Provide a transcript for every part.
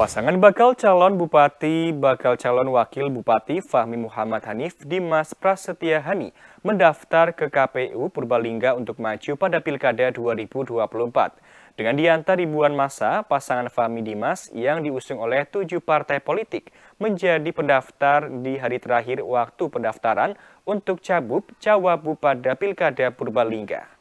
Pasangan bakal calon bupati, bakal calon wakil bupati Fahmi Muhammad Hanif Dimas Prasetya Hani mendaftar ke KPU Purbalingga untuk maju pada Pilkada 2024. Dengan diantar ribuan masa, pasangan Fahmi Dimas yang diusung oleh tujuh partai politik menjadi pendaftar di hari terakhir waktu pendaftaran untuk cabup cawabu pada Pilkada Purbalingga.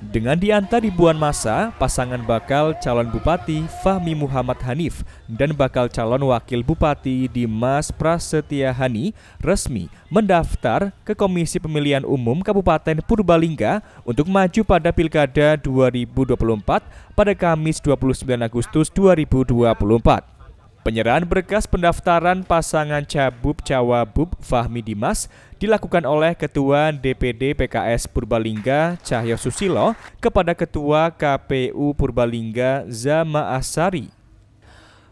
Dengan diantar ribuan masa, pasangan bakal calon bupati Fahmi Muhammad Hanif dan bakal calon wakil bupati Dimas Prasetya Hani resmi mendaftar ke Komisi Pemilihan Umum Kabupaten Purbalingga untuk maju pada Pilkada 2024 pada Kamis 29 Agustus 2024. Penyerahan berkas pendaftaran pasangan Cabup Cawabub Fahmi Dimas dilakukan oleh Ketua DPD PKS Purbalingga Cahyo Susilo kepada Ketua KPU Purbalingga Zama Asari.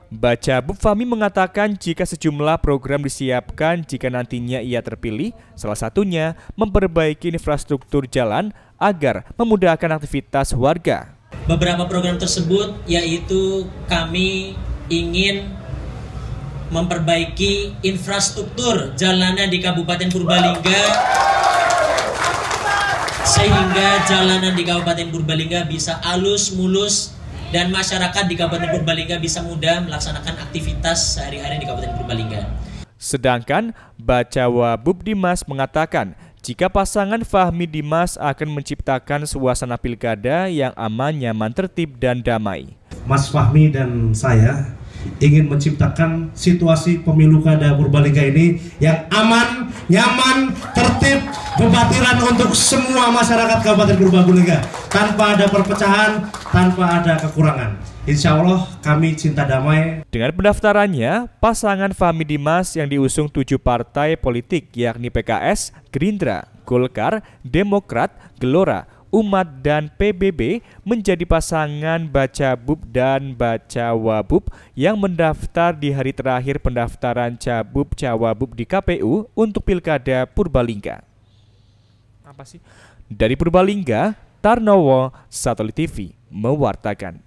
Baca Bub Fahmi mengatakan jika sejumlah program disiapkan jika nantinya ia terpilih, salah satunya memperbaiki infrastruktur jalan agar memudahkan aktivitas warga. Beberapa program tersebut yaitu kami ingin memperbaiki infrastruktur jalanan di Kabupaten Purbalingga sehingga jalanan di Kabupaten Purbalingga bisa alus mulus dan masyarakat di Kabupaten Purbalingga bisa mudah melaksanakan aktivitas sehari-hari di Kabupaten Purbalingga. Sedangkan Bacawa Bubdimas mengatakan jika pasangan Fahmi Dimas akan menciptakan suasana pilkada yang aman, nyaman, tertib, dan damai. Mas Fahmi dan saya ingin menciptakan situasi pemilu kada Purbalingga ini yang aman, nyaman, tertib, bebatiran untuk semua masyarakat Kabupaten Purbalingga tanpa ada perpecahan, tanpa ada kekurangan. Insya Allah kami cinta damai. Dengan pendaftarannya, pasangan Fahmi Dimas yang diusung tujuh partai politik yakni PKS, Gerindra, Golkar, Demokrat, Gelora, Umat dan PBB menjadi pasangan Baca Bub dan Baca Wabub yang mendaftar di hari terakhir pendaftaran Cabub Cawabub di KPU untuk Pilkada Purbalingga. Apa sih? Dari Purbalingga, Tarnowo, Satelit TV, mewartakan.